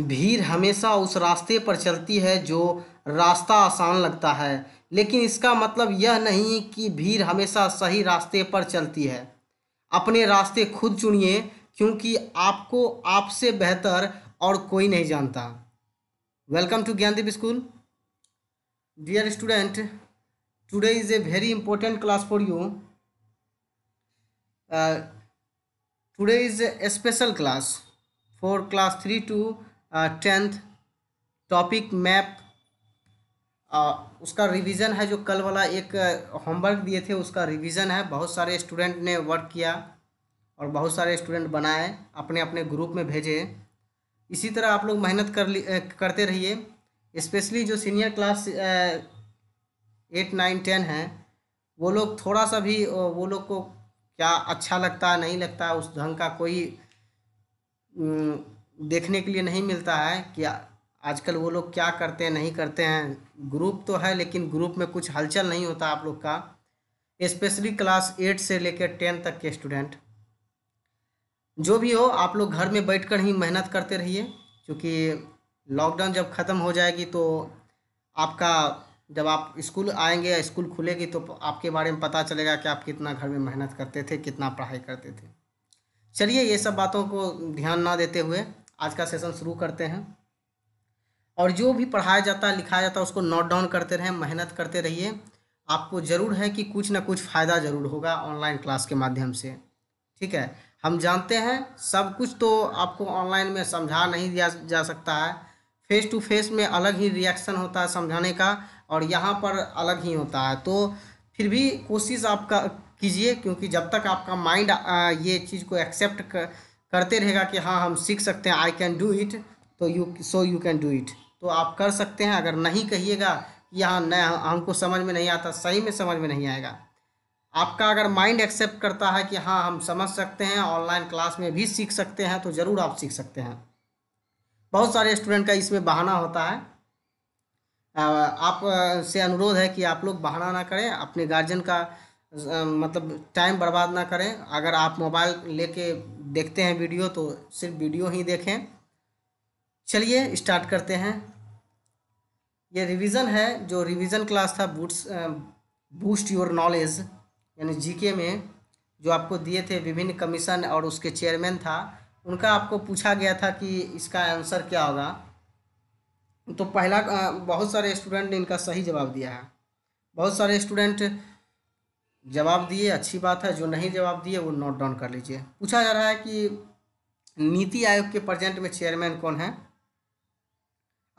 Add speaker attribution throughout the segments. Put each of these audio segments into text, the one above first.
Speaker 1: भीड़ हमेशा उस रास्ते पर चलती है जो रास्ता आसान लगता है लेकिन इसका मतलब यह नहीं कि भीड़ हमेशा सही रास्ते पर चलती है अपने रास्ते खुद चुनिए क्योंकि आपको आपसे बेहतर और कोई नहीं जानता welcome to Gyandeep school dear student today is a very important class for you today is a special class for class three to tenth topic map उसका रिवीजन है जो कल वाला एक होमवर्क दिए थे उसका रिवीजन है बहुत सारे स्टूडेंट ने वर्क किया और बहुत सारे स्टूडेंट बनाए अपने अपने ग्रुप में भेजे इसी तरह आप लोग मेहनत कर करते रहिए स्पेशली जो senior class eight nine ten है वो लोग थोड़ा सा भी वो लोग को क्या अच्छा लगता नहीं लगता उस ढंग का कोई देखने के लिए नहीं मिलता है कि आजकल वो लोग क्या करते हैं नहीं करते हैं ग्रुप तो है लेकिन ग्रुप में कुछ हलचल नहीं होता आप लोग का स्पेशली क्लास एट से लेकर टेन तक के स्टूडेंट जो भी हो आप लोग घर में बैठकर ही मेहनत करते रहिए क्योंकि लॉकडाउन जब ख़त्म हो जाएगी तो आपका जब आप स्कूल आएंगे या स्कूल खुलेगी तो आपके बारे में पता चलेगा कि आप कितना घर में मेहनत करते थे कितना पढ़ाई करते थे चलिए ये सब बातों को ध्यान ना देते हुए आज का सेशन शुरू करते हैं और जो भी पढ़ाया जाता है लिखाया जाता है उसको नोट डाउन करते रहें मेहनत करते रहिए आपको ज़रूर है कि कुछ ना कुछ फ़ायदा ज़रूर होगा ऑनलाइन क्लास के माध्यम से ठीक है हम जानते हैं सब कुछ तो आपको ऑनलाइन में समझा नहीं दिया जा सकता है फेस टू फेस में अलग ही रिएक्शन होता है समझाने का और यहाँ पर अलग ही होता है तो फिर भी कोशिश आप कीजिए क्योंकि जब तक आपका माइंड ये चीज़ को एक्सेप्ट कर करते रहेगा कि हाँ हम सीख सकते हैं आई कैन डू इट तो you so you can do it तो आप कर सकते हैं अगर नहीं कहिएगा यहाँ न हमको समझ में नहीं आता सही में समझ में नहीं आएगा आपका अगर माइंड एक्सेप्ट करता है कि हाँ हम समझ सकते हैं ऑनलाइन क्लास में भी सीख सकते हैं तो ज़रूर आप सीख सकते हैं बहुत सारे स्टूडेंट का इसमें बहाना होता है आप से अनुरोध है कि आप लोग बहाना ना करें अपने गार्जियन का मतलब टाइम बर्बाद ना करें अगर आप मोबाइल लेके देखते हैं वीडियो तो सिर्फ वीडियो ही देखें चलिए स्टार्ट करते हैं ये रिवीजन है जो रिवीजन क्लास था बूट्स बूस्ट योर नॉलेज यानी जीके में जो आपको दिए थे विभिन्न कमीशन और उसके चेयरमैन था उनका आपको पूछा गया था कि इसका आंसर क्या होगा तो पहला बहुत सारे स्टूडेंट ने इनका सही जवाब दिया है बहुत सारे स्टूडेंट जवाब दिए अच्छी बात है जो नहीं जवाब दिए वो नोट डाउन कर लीजिए पूछा जा रहा है कि नीति आयोग के प्रेजेंट में चेयरमैन कौन है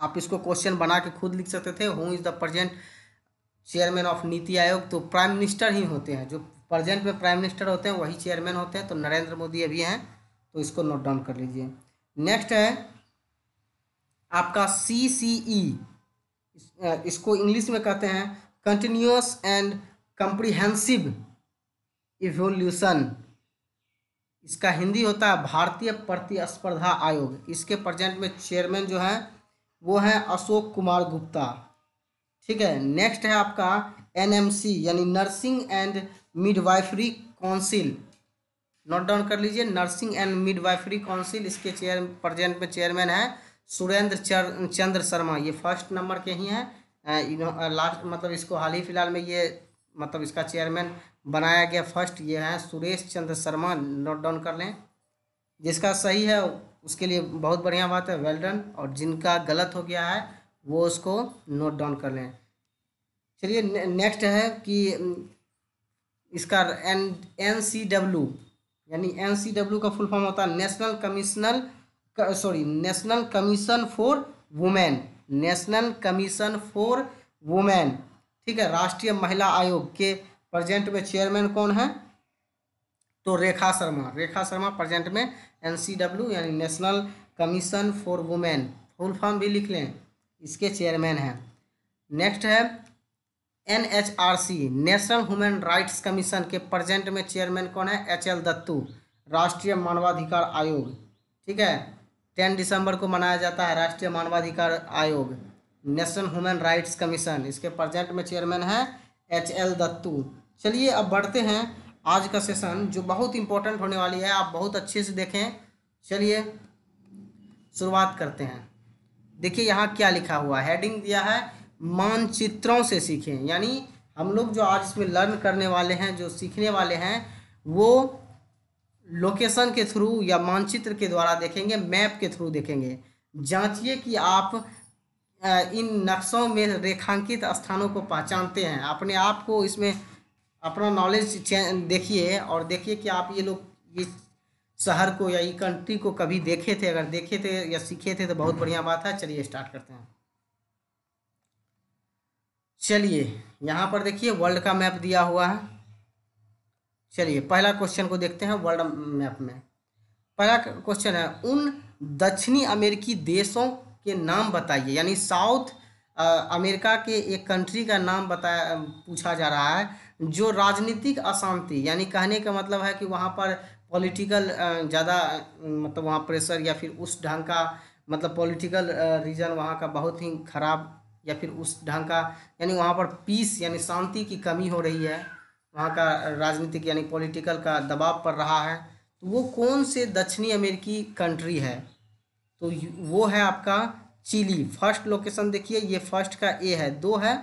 Speaker 1: आप इसको क्वेश्चन बना के खुद लिख सकते थे who is the present chairman of NITI Aayog तो प्राइम मिनिस्टर ही होते हैं जो प्रेजेंट में प्राइम मिनिस्टर होते हैं वही चेयरमैन होते हैं तो नरेंद्र मोदी अभी हैं तो इसको नोट डाउन कर लीजिए नेक्स्ट है आपका सी सी ई इसको इंग्लिश में कहते हैं कंटिन्यूस एंड कंप्रिहेंसिव इवोल्यूशन इसका हिंदी होता है भारतीय प्रतिस्पर्धा आयोग इसके प्रेजेंट में चेयरमैन जो हैं वो हैं अशोक कुमार गुप्ता ठीक है नेक्स्ट है आपका एनएमसी यानी nursing and midwifery council note down कर लीजिए नर्सिंग एंड मिडवाइफरी काउंसिल इसके चेयर प्रजेंट में चेयरमैन हैं सुरेंद्र चर, चंद्र शर्मा ये फर्स्ट नंबर के ही हैं लास्ट मतलब इसको हाल ही फिलहाल में ये मतलब इसका चेयरमैन बनाया गया फर्स्ट ये है सुरेश चंद्र शर्मा नोट डाउन कर लें जिसका सही है उसके लिए बहुत बढ़िया बात है वेल डन और जिनका गलत हो गया है वो उसको नोट डाउन कर लें चलिए ने, नेक्स्ट है कि इसका एन एन सी डब्ल्यू यानी एन सी डब्ल्यू का फुल फॉर्म होता है national commissional sorry national commission for women national commission for women ठीक है राष्ट्रीय महिला आयोग के प्रेजेंट में चेयरमैन कौन है तो रेखा शर्मा रेखा शर्मा प्रेजेंट में एन यानी national commission for women full form भी लिख लें इसके चेयरमैन हैं नेक्स्ट है N H R C national human rights commission के प्रजेंट में चेयरमैन कौन है एच एल दत्तू राष्ट्रीय मानवाधिकार आयोग ठीक है टेन दिसंबर को मनाया जाता है राष्ट्रीय मानवाधिकार आयोग नेशनल ह्यूमन राइट्स कमीशन इसके प्रजेंट में चेयरमैन है एच एल दत्तू चलिए अब बढ़ते हैं आज का सेशन जो बहुत इंपॉर्टेंट होने वाली है आप बहुत अच्छे से देखें चलिए शुरुआत करते हैं देखिए यहाँ क्या लिखा हुआ है हेडिंग दिया है मानचित्रों से सीखें यानी हम लोग जो आज इसमें लर्न करने वाले हैं जो सीखने वाले हैं वो लोकेशन के थ्रू या मानचित्र के द्वारा देखेंगे मैप के थ्रू देखेंगे जांचिए कि आप इन नक्शों में रेखांकित स्थानों को पहचानते हैं अपने आप को इसमें अपना नॉलेज देखिए और देखिए कि आप ये लोग इस शहर को या ये कंट्री को कभी देखे थे अगर देखे थे या सीखे थे तो बहुत बढ़िया बात है चलिए स्टार्ट करते हैं चलिए यहाँ पर देखिए वर्ल्ड का मैप दिया हुआ है चलिए पहला क्वेश्चन को देखते हैं वर्ल्ड मैप में पहला क्वेश्चन है उन दक्षिणी अमेरिकी देशों के नाम बताइए यानी साउथ अमेरिका के एक कंट्री का नाम बताया पूछा जा रहा है जो राजनीतिक अशांति यानी कहने का मतलब है कि वहाँ पर पॉलिटिकल ज़्यादा मतलब वहाँ प्रेशर या फिर उस ढंग का मतलब पॉलिटिकल रीजन वहाँ का बहुत ही ख़राब या फिर उस ढंग का यानी वहाँ पर पीस यानी शांति की कमी हो रही है वहाँ का राजनीतिक यानी पॉलिटिकल का दबाव पड़ रहा है तो वो कौन से दक्षिणी अमेरिकी कंट्री है तो वो है आपका चिली फर्स्ट लोकेशन देखिए ये फर्स्ट का ए है दो है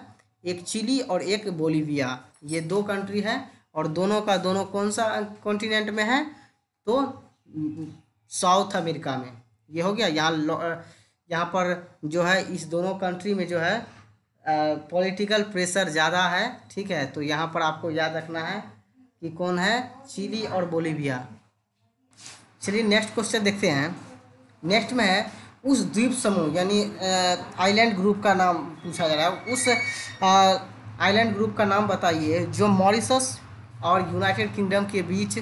Speaker 1: एक चिली और एक बोलीविया ये दो कंट्री है और दोनों का दोनों कौन सा कॉन्टिनेंट में है तो साउथ अमेरिका में ये हो गया यहाँ यहाँ पर जो है इस दोनों कंट्री में जो है पॉलिटिकल प्रेशर ज़्यादा है ठीक है तो यहाँ पर आपको याद रखना है कि कौन है चिली और बोलीविया चलिए नेक्स्ट क्वेश्चन देखते हैं नेक्स्ट में है उस द्वीप समूह यानी आइलैंड ग्रुप का नाम पूछा जा रहा है उस आइलैंड ग्रुप का नाम बताइए जो मॉरिसस और यूनाइटेड किंगडम के बीच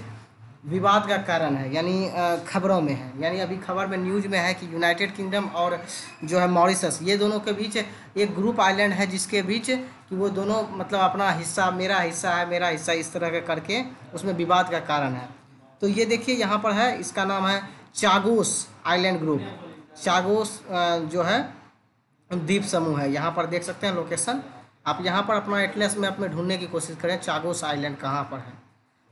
Speaker 1: विवाद का कारण है यानी खबरों में है यानी अभी खबर में न्यूज में है कि यूनाइटेड किंगडम और जो है मॉरिसस ये दोनों के बीच एक ग्रुप आइलैंड है जिसके बीच कि वो दोनों मतलब अपना हिस्सा मेरा हिस्सा है मेरा हिस्सा इस तरह का करके उसमें विवाद का कारण है तो ये देखिए यहाँ पर है इसका नाम है चागोस आइलैंड ग्रुप चागोस जो है द्वीप समूह है यहाँ पर देख सकते हैं लोकेशन आप यहाँ पर अपना एटलेस मैप में ढूंढने की कोशिश करें चागोस आइलैंड कहाँ पर है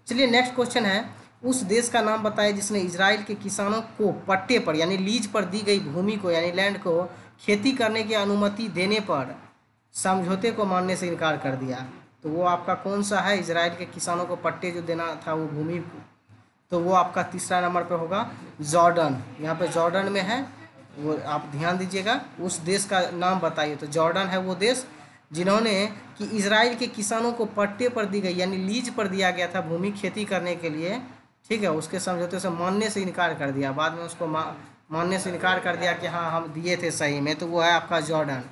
Speaker 1: चलिए नेक्स्ट क्वेश्चन है उस देश का नाम बताएं जिसने इसराइल के किसानों को पट्टे पर यानी लीज पर दी गई भूमि को यानी लैंड को खेती करने की अनुमति देने पर समझौते को मानने से इनकार कर दिया तो वो आपका कौन सा है इसराइल के किसानों को पट्टे जो देना था वो भूमि तो वो आपका तीसरा नंबर पे होगा जॉर्डन यहाँ पे जॉर्डन में है वो आप ध्यान दीजिएगा उस देश का नाम बताइए तो जॉर्डन है वो देश जिन्होंने कि इसराइल के किसानों को पट्टे पर दी गई यानी लीज पर दिया गया था भूमि खेती करने के लिए ठीक है उसके समझौते से मानने से इनकार कर दिया बाद में उसको मानने से इनकार कर दिया कि हाँ हम दिए थे सही में तो वो है आपका जॉर्डन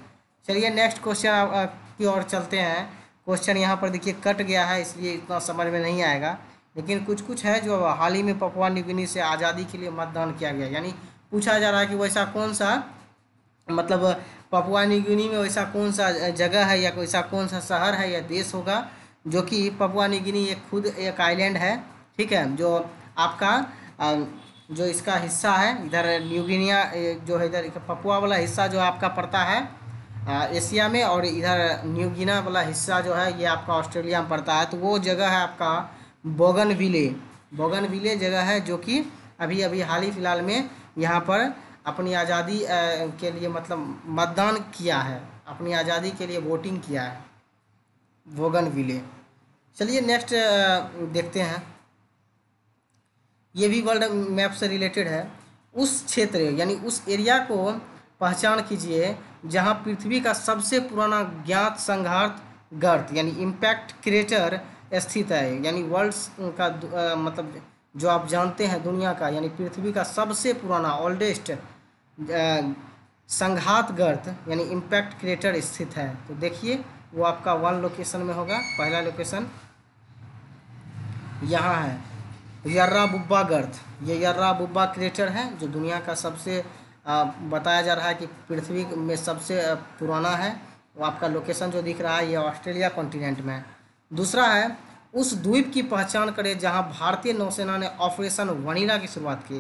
Speaker 1: चलिए नेक्स्ट क्वेश्चन की ओर चलते हैं क्वेश्चन यहाँ पर देखिए कट गया है इसलिए इतना समझ में नहीं आएगा लेकिन कुछ कुछ है जो हाल ही में पपुआ न्यूगिनी से आज़ादी के लिए मतदान किया गया यानी पूछा जा रहा है कि वैसा कौन सा मतलब पपुआ न्यूगिनी में वैसा कौन सा जगह है या वैसा कौन सा शहर है या देश होगा जो कि पपुआ न्यूगिनी एक खुद एक आइलैंड है ठीक है जो आपका जो इसका हिस्सा है इधर न्यूगिनिया जो है इधर पपुआ वाला हिस्सा जो आपका पड़ता है एशिया में और इधर न्यूगिना वाला हिस्सा जो है ये आपका ऑस्ट्रेलिया में पड़ता है तो वो जगह है आपका बोगन विले बोगन विले जगह है जो कि अभी अभी हाल ही फिलहाल में यहाँ पर अपनी आज़ादी के लिए मतलब मतदान किया है अपनी आज़ादी के लिए वोटिंग किया है विले चलिए नेक्स्ट देखते हैं ये भी वर्ल्ड मैप से रिलेटेड है उस क्षेत्र यानी उस एरिया को पहचान कीजिए जहाँ पृथ्वी का सबसे पुराना ज्ञात संघार्थ गर्त यानी इम्पैक्ट क्रेटर स्थित है यानी वर्ल्ड्स का आ, मतलब जो आप जानते हैं दुनिया का यानी पृथ्वी का सबसे पुराना ओल्डेस्ट संघात गर्त यानी इम्पैक्ट क्रेटर स्थित है तो देखिए वो आपका वन लोकेशन में होगा पहला लोकेशन यहाँ है यर्रा बुब्बा गर्त ये यर्रा बुब्बा क्रेटर है जो दुनिया का सबसे आ, बताया जा रहा है कि पृथ्वी में सबसे पुराना है वो आपका लोकेशन जो दिख रहा है ये ऑस्ट्रेलिया कॉन्टिनेंट में दूसरा है उस द्वीप की पहचान करें जहां भारतीय नौसेना ने ऑपरेशन वनीला की शुरुआत की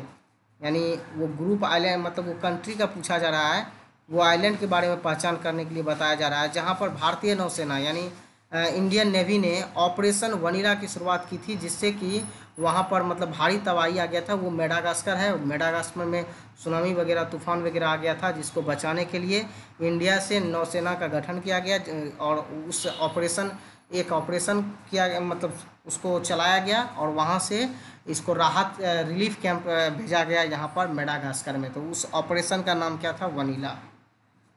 Speaker 1: यानी वो ग्रुप आइलैंड मतलब वो कंट्री का पूछा जा रहा है वो आइलैंड के बारे में पहचान करने के लिए बताया जा रहा है जहां पर भारतीय नौसेना यानी इंडियन नेवी ने ऑपरेशन वनीरा की शुरुआत की थी जिससे कि वहाँ पर मतलब भारी तबाही आ गया था वो मेडागास्कर है मेडागास्कर में सुनामी वगैरह तूफान वगैरह आ गया था जिसको बचाने के लिए इंडिया से नौसेना का गठन किया गया और उस ऑपरेशन एक ऑपरेशन किया गया मतलब उसको चलाया गया और वहाँ से इसको राहत रिलीफ कैंप भेजा गया यहाँ पर मेडागास्कर में तो उस ऑपरेशन का नाम क्या था वनीला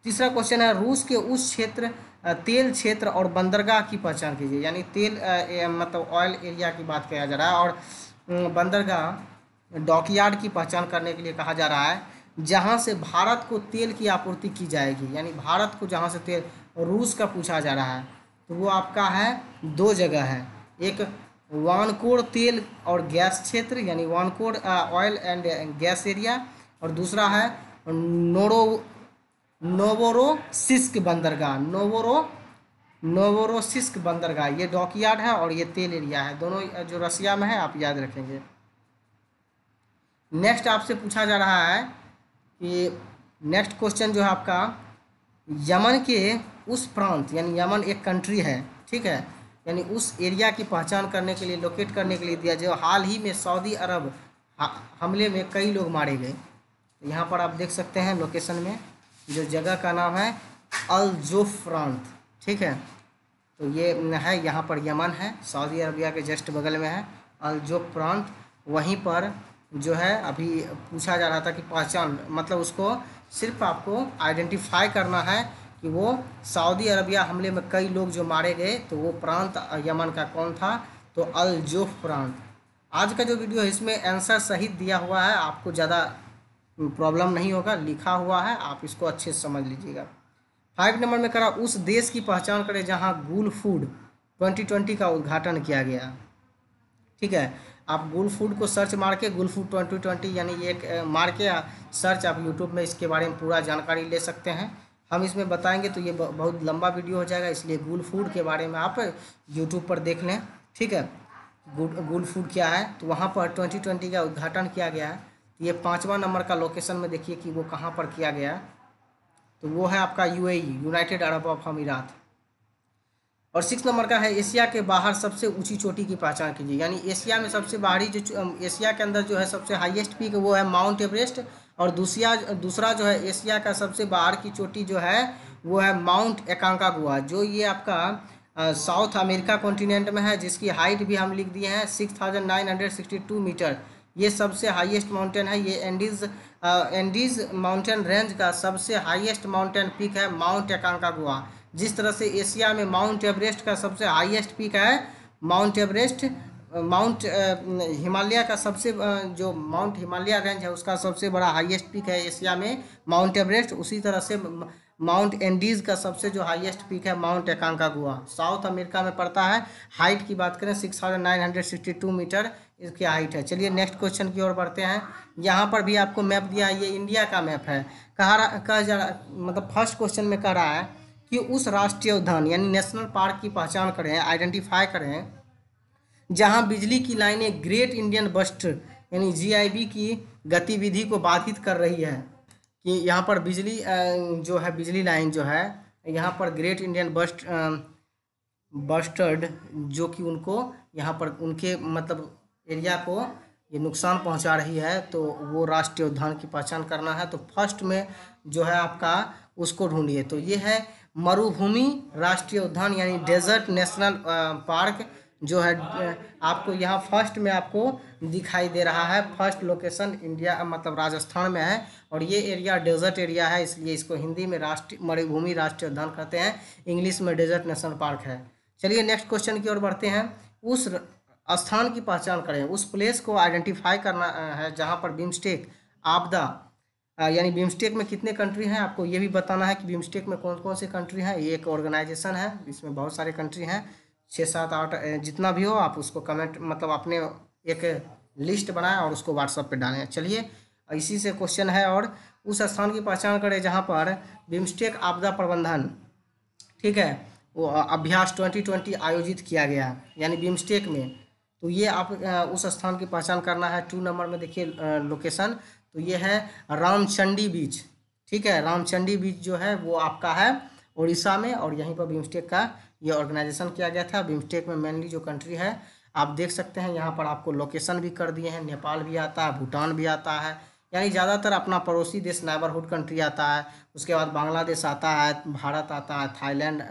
Speaker 1: तीसरा क्वेश्चन है रूस के उस क्षेत्र तेल क्षेत्र और बंदरगाह की पहचान कीजिए यानी तेल मतलब ऑयल एरिया की बात किया जा रहा है और बंदरगाह डॉकयार्ड की पहचान करने के लिए कहा जा रहा है जहाँ से भारत को तेल की आपूर्ति की जाएगी यानी भारत को जहाँ से तेल रूस का पूछा जा रहा है तो वो आपका है दो जगह है एक वानकोर तेल और गैस क्षेत्र यानी Vankor oil and gas area और दूसरा है नोरो नोवोरोसिस्क बंदरगाह नोवोरो नोवोरोसिस्क बंदरगाह ये डॉक यार्ड है और ये तेल एरिया है दोनों जो रसिया में है आप याद रखेंगे नेक्स्ट आपसे पूछा जा रहा है कि नेक्स्ट क्वेश्चन जो है आपका यमन के उस प्रांत यानी यमन एक कंट्री है ठीक है यानी उस एरिया की पहचान करने के लिए लोकेट करने के लिए दिया जो हाल ही में सऊदी अरब हमले में कई लोग मारे गए यहाँ पर आप देख सकते हैं लोकेशन में जो जगह का नाम है अल प्रांत ठीक है तो ये है यहाँ पर यमन है सऊदी अरबिया के जस्ट बगल में है अल प्रांत वहीं पर जो है अभी पूछा जा रहा था कि पहचान मतलब उसको सिर्फ आपको आइडेंटिफाई करना है कि वो सऊदी अरबिया हमले में कई लोग जो मारे गए तो वो प्रांत यमन का कौन था तो अल जोफ प्रांत आज का जो वीडियो है इसमें आंसर सही दिया हुआ है आपको ज़्यादा प्रॉब्लम नहीं होगा लिखा हुआ है आप इसको अच्छे से समझ लीजिएगा फाइव नंबर में करा उस देश की पहचान करें जहाँ गुल फूड 2020 का उद्घाटन किया गया ठीक है आप गुल फूड को सर्च मार के गुल फूड ट्वेंटी ट्वेंटी यानी एक मार के सर्च आप यूट्यूब में इसके बारे में पूरा जानकारी ले सकते हैं हम इसमें बताएंगे तो ये बहुत लंबा वीडियो हो जाएगा इसलिए गुल फूड के बारे में आप यूट्यूब पर देख लें ठीक है गुल फूड क्या है तो वहाँ पर ट्वेंटी ट्वेंटी का उद्घाटन किया गया है तो ये पाँचवा नंबर का लोकेशन में देखिए कि वो कहाँ पर किया गया है तो वो है आपका यू यूनाइटेड अरब ऑफ अमीरात और सिक्स नंबर का है एशिया के बाहर सबसे ऊंची चोटी की पहचान कीजिए यानी एशिया में सबसे बाहरी जो एशिया के अंदर जो है सबसे हाईएस्ट पीक वो है माउंट एवरेस्ट और दूसरा दूसरा जो है एशिया का सबसे बाहर की चोटी जो है वो है माउंट एकांका गुआ जो ये आपका साउथ अमेरिका कॉन्टिनेंट में है जिसकी हाइट भी हम लिख दिए हैं six thousand nine hundred sixty two metre ये सबसे हाइएस्ट माउंटेन है ये एंडीज एंडीज माउंटेन रेंज का सबसे हाइएस्ट माउंटेन पीक है माउंट एकांका गुआ जिस तरह से एशिया में माउंट एवरेस्ट का सबसे हाईएस्ट पीक है माउंट एवरेस्ट माउंट हिमालय का सबसे जो माउंट हिमालय रेंज है उसका सबसे बड़ा हाईएस्ट पीक है एशिया में माउंट एवरेस्ट उसी तरह से माउंट एंडीज़ का सबसे जो हाईएस्ट पीक है Mount Aconcagua South America में पड़ता है हाइट की बात करें six thousand nine hundred sixty two metre इसकी हाइट है चलिए नेक्स्ट क्वेश्चन की ओर बढ़ते हैं यहाँ पर भी आपको मैप दिया है ये इंडिया का मैप है कहा कह जा मतलब फर्स्ट क्वेश्चन में कह रहा है कि उस राष्ट्रीय उद्यान यानी नेशनल पार्क की पहचान करें आइडेंटिफाई करें जहां बिजली की लाइनें ग्रेट इंडियन बस्ट यानी जीआईबी की गतिविधि को बाधित कर रही है कि यहाँ पर बिजली जो है बिजली लाइन जो है यहाँ पर ग्रेट इंडियन बस्ट बस्टर्ड जो कि उनको यहाँ पर उनके मतलब एरिया को ये नुकसान पहुंचा रही है तो वो राष्ट्रीय उद्यान की पहचान करना है तो फर्स्ट में जो है आपका उसको ढूंढिए तो ये है मरुभूमि राष्ट्रीय उद्यान यानी डेजर्ट नेशनल पार्क जो है आपको यहाँ फर्स्ट में आपको दिखाई दे रहा है फर्स्ट लोकेशन इंडिया मतलब राजस्थान में है और ये एरिया डेजर्ट एरिया है इसलिए इसको हिंदी में राष्ट्रीय मरुभूमि राष्ट्रीय उद्यान कहते हैं इंग्लिश में डेजर्ट नेशनल पार्क है चलिए नेक्स्ट क्वेश्चन की ओर बढ़ते हैं उस स्थान की पहचान करें उस प्लेस को आइडेंटिफाई करना है जहाँ पर बिम्स्टेक आपदा यानी बिम्स्टेक में कितने कंट्री हैं आपको ये भी बताना है कि बिम्स्टेक में कौन कौन से कंट्री हैं ये एक ऑर्गेनाइजेशन है इसमें बहुत सारे कंट्री हैं छः सात आठ जितना भी हो आप उसको कमेंट मतलब अपने एक लिस्ट बनाएं और उसको व्हाट्सअप पे डालें चलिए इसी से क्वेश्चन है और उस स्थान की पहचान करें जहाँ पर बिम्स्टेक आपदा प्रबंधन ठीक है वो अभ्यास ट्वेंटी ट्वेंटी आयोजित किया गया यानी बिम्स्टेक में तो ये आप उस स्थान की पहचान करना है टू नंबर में देखिए लोकेशन तो ये है रामचंडी बीच ठीक है रामचंडी बीच जो है वो आपका है उड़ीसा में और यहीं पर बिम्स्टेक का ये ऑर्गेनाइजेशन किया गया था बिम्स्टेक में मेनली जो कंट्री है आप देख सकते हैं यहाँ पर आपको लोकेशन भी कर दिए हैं नेपाल भी आता है भूटान भी आता है यानी ज़्यादातर अपना पड़ोसी देश नाइबरहुड कंट्री आता है उसके बाद बांग्लादेश आता है भारत आता है थाईलैंड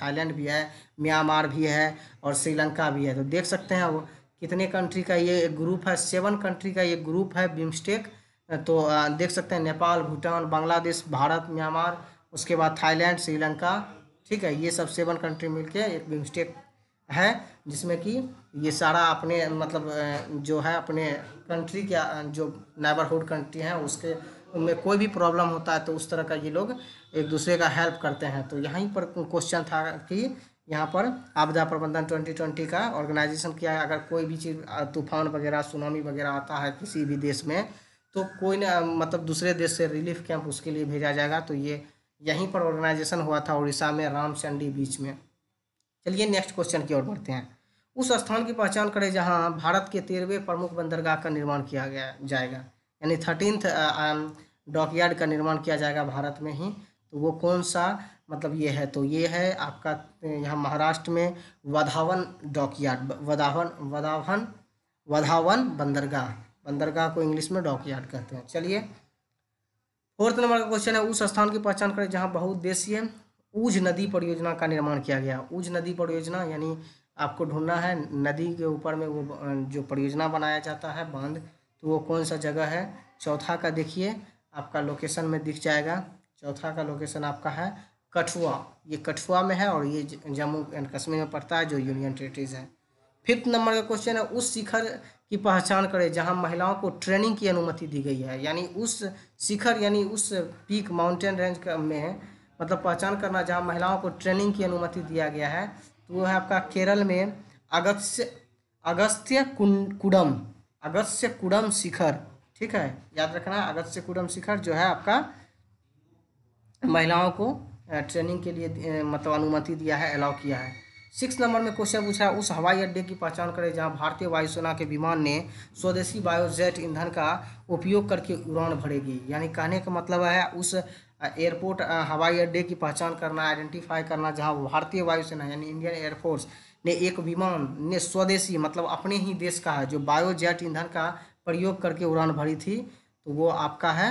Speaker 1: थाईलैंड भी है म्यांमार भी है और श्रीलंका भी है तो देख सकते हैं वो कितने कंट्री का ये एक ग्रुप है सेवन कंट्री का ये ग्रुप है बिमस्टेक तो देख सकते हैं नेपाल भूटान बांग्लादेश भारत म्यांमार उसके बाद थाईलैंड श्रीलंका ठीक है ये सब सेवन कंट्री मिलके एक बिमस्टेक है जिसमें कि ये सारा अपने मतलब जो है अपने कंट्री के जो नेबरहुड कंट्री हैं उसके उनमें कोई भी प्रॉब्लम होता है तो उस तरह का ये लोग एक दूसरे का हेल्प करते हैं तो यहीं पर क्वेश्चन था कि यहाँ पर आपदा प्रबंधन 2020 का ऑर्गेनाइजेशन किया है अगर कोई भी चीज़ तूफान वगैरह सुनामी वगैरह आता है किसी भी देश में तो कोई ना मतलब दूसरे देश से रिलीफ कैंप उसके लिए भेजा जाएगा तो ये यहीं पर ऑर्गेनाइजेशन हुआ था उड़ीसा में रामचंडी बीच में चलिए नेक्स्ट क्वेश्चन की ओर बढ़ते हैं उस स्थान की पहचान करें जहाँ भारत के तेरहवें प्रमुख बंदरगाह का निर्माण किया गया जाएगा यानी थर्टीनथ डॉकयार्ड का निर्माण किया जाएगा भारत में ही तो वो कौन सा मतलब ये है तो ये है आपका यहाँ महाराष्ट्र में वधावन डॉकयार्ड वधावन वधावन वधावन बंदरगाह बंदरगाह को इंग्लिश में डॉकयार्ड कहते हैं चलिए फोर्थ नंबर का क्वेश्चन है उस स्थान की पहचान करें जहाँ बहुउद्देशीय ऊज नदी परियोजना का निर्माण किया गया ऊज नदी परियोजना यानी आपको ढूंढना है नदी के ऊपर में वो जो परियोजना बनाया जाता है बांध तो वो कौन सा जगह है चौथा का देखिए आपका लोकेशन में दिख जाएगा चौथा का लोकेशन आपका है कठुआ ये कठुआ में है और ये जम्मू एंड कश्मीर में पड़ता है जो यूनियन टेरेटरीज है फिफ्थ नंबर का क्वेश्चन है उस शिखर की पहचान करें जहां महिलाओं को ट्रेनिंग की अनुमति दी गई है यानी उस शिखर यानी उस पीक माउंटेन रेंज में मतलब पहचान करना जहाँ महिलाओं को ट्रेनिंग की अनुमति दिया गया है तो वो है आपका केरल में अगस्त्य अगस्त्य कुडम अगस्त्य कुडम शिखर ठीक है याद रखना अगस्त्य कुडम शिखर जो है आपका महिलाओं को ट्रेनिंग के लिए मतलब अनुमति दिया है अलाउ किया है सिक्स नंबर में क्वेश्चन पूछा है उस हवाई अड्डे की पहचान करें जहां भारतीय वायुसेना के विमान ने स्वदेशी बायोजेट ईंधन का उपयोग करके उड़ान भरेगी यानी कहने का मतलब है उस एयरपोर्ट हवाई अड्डे की पहचान करना आइडेंटिफाई करना जहाँ भारतीय वायुसेना यानी इंडियन एयरफोर्स ने एक विमान ने स्वदेशी मतलब अपने ही देश का है जो बायोजेट ईंधन का प्रयोग करके उड़ान भरी थी तो वो आपका है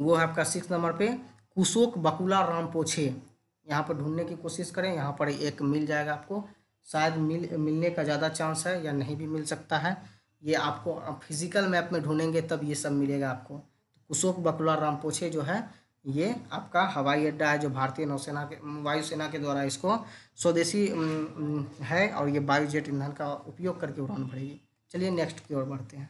Speaker 1: वो है आपका सिक्स नंबर पे कुशोक बकुला राम पोछे यहाँ पर ढूंढने की कोशिश करें यहाँ पर एक मिल जाएगा आपको शायद मिल मिलने का ज़्यादा चांस है या नहीं भी मिल सकता है ये आपको फिजिकल मैप में ढूंढेंगे तब ये सब मिलेगा आपको कुशोक बकुला रामपोछे जो है ये आपका हवाई अड्डा है जो भारतीय नौसेना के वायुसेना के द्वारा इसको स्वदेशी है और ये वायु जेट ईंधन का उपयोग करके उड़ान भरेगी चलिए नेक्स्ट की ओर बढ़ते हैं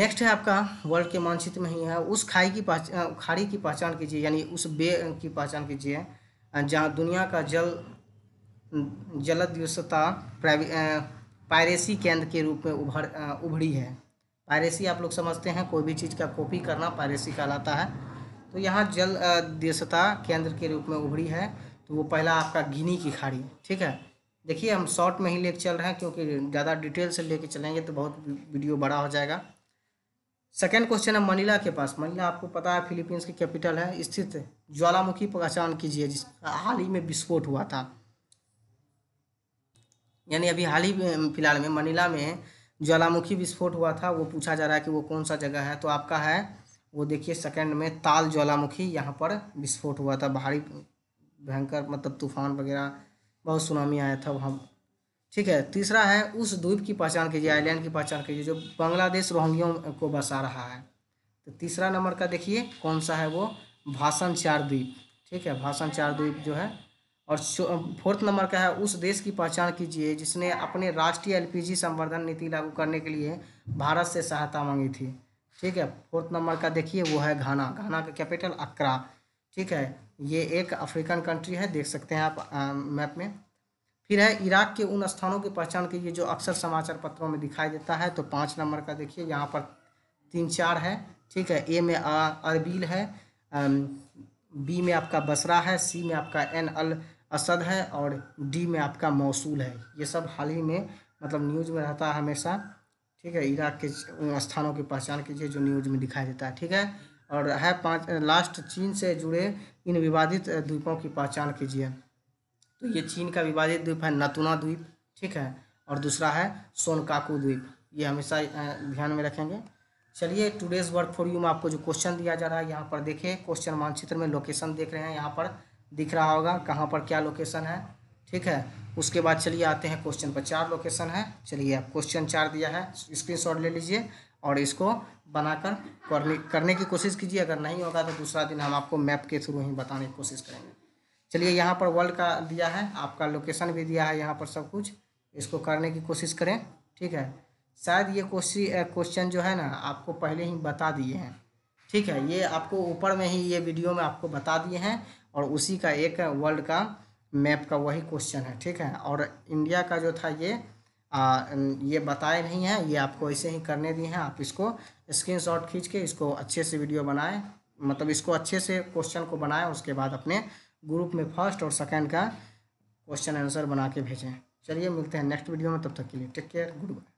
Speaker 1: नेक्स्ट है आपका वर्ल्ड के मानचित्र में ही है उस खाई की पहचान खाड़ी की पहचान कीजिए यानी उस बे की पहचान कीजिए जहाँ दुनिया का जल जलद्यूसता पायरेसी केंद्र के रूप में उभर उभरी है पायरेसी आप लोग समझते हैं कोई भी चीज़ का कॉपी करना पायरेसी कहलाता है तो यहाँ जल देशता केंद्र के रूप में उभरी है तो वो पहला आपका गिनी की खाड़ी ठीक है देखिए हम शॉर्ट में ही लेके चल रहे हैं क्योंकि ज़्यादा डिटेल से लेके चलेंगे तो बहुत वीडियो बड़ा हो जाएगा सेकेंड क्वेश्चन है मनीला के पास मनीला आपको पता है फिलीपींस की कैपिटल है स्थित ज्वालामुखी पहचान कीजिए जिसका हाल ही में विस्फोट हुआ था यानी अभी हाल ही में फिलहाल में मनीला में ज्वालामुखी विस्फोट हुआ था वो पूछा जा रहा है कि वो कौन सा जगह है तो आपका है वो देखिए सेकंड में ताल ज्वालामुखी यहाँ पर विस्फोट हुआ था भारी भयंकर मतलब तूफान वगैरह बहुत सुनामी आया था वहाँ ठीक है तीसरा है उस द्वीप की पहचान कीजिए आइलैंड की पहचान कीजिए जो बांग्लादेश रोहंगियों को बसा रहा है तो तीसरा नंबर का देखिए कौन सा है वो भाषण चार द्वीप ठीक है भाषण चार द्वीप जो है और फोर्थ नंबर का है उस देश की पहचान कीजिए जिसने अपने राष्ट्रीय एलपीजी संवर्धन नीति लागू करने के लिए भारत से सहायता मांगी थी ठीक है फोर्थ नंबर का देखिए वो है घाना घाना का कैपिटल अक्रा ठीक है ये एक अफ्रीकन कंट्री है देख सकते हैं आप आ, मैप में फिर है इराक के उन स्थानों की पहचान कीजिए जो अक्सर समाचार पत्रों में दिखाई देता है तो पाँच नंबर का देखिए यहाँ पर तीन चार है ठीक है ए में अरबील है बी में आपका बसरा है सी में आपका एन अल असद है और डी में आपका मौसूल है ये सब हाल ही में मतलब न्यूज़ में रहता है हमेशा ठीक है इराक के स्थानों की पहचान कीजिए जो न्यूज़ में दिखाई देता है ठीक है और है पाँच लास्ट चीन से जुड़े इन विवादित द्वीपों की पहचान कीजिए तो ये चीन का विवादित द्वीप है नतुना द्वीप ठीक है और दूसरा है सोनकाकू द्वीप ये हमेशा ध्यान में रखेंगे चलिए टुडेज़ वर्क फॉर यू में आपको जो क्वेश्चन दिया जा रहा है यहाँ पर देखें क्वेश्चन मानचित्र में लोकेशन देख रहे हैं यहाँ पर दिख रहा होगा कहाँ पर क्या लोकेशन है ठीक है उसके बाद चलिए आते हैं क्वेश्चन पर चार लोकेशन है चलिए आप क्वेश्चन चार दिया है स्क्रीनशॉट ले लीजिए और इसको बनाकर करने करने की कोशिश कीजिए अगर नहीं होगा तो दूसरा दिन हम आपको मैप के थ्रू ही बताने की कोशिश करेंगे चलिए यहाँ पर वर्ल्ड का दिया है आपका लोकेशन भी दिया है यहाँ पर सब कुछ इसको करने की कोशिश करें ठीक है शायद ये क्वेश्चन जो है ना आपको पहले ही बता दिए हैं ठीक है ये आपको ऊपर में ही ये वीडियो में आपको बता दिए हैं और उसी का एक वर्ल्ड का मैप का वही क्वेश्चन है ठीक है और इंडिया का जो था ये आ, ये बताए नहीं है ये आपको ऐसे ही करने दिए हैं आप इसको स्क्रीनशॉट खींच के इसको अच्छे से वीडियो बनाएं मतलब इसको अच्छे से क्वेश्चन को बनाएं उसके बाद अपने ग्रुप में फर्स्ट और सेकेंड का क्वेश्चन आंसर बना के भेजें चलिए मिलते हैं नेक्स्ट वीडियो में तब तक के लिए टेक केयर गुड बाय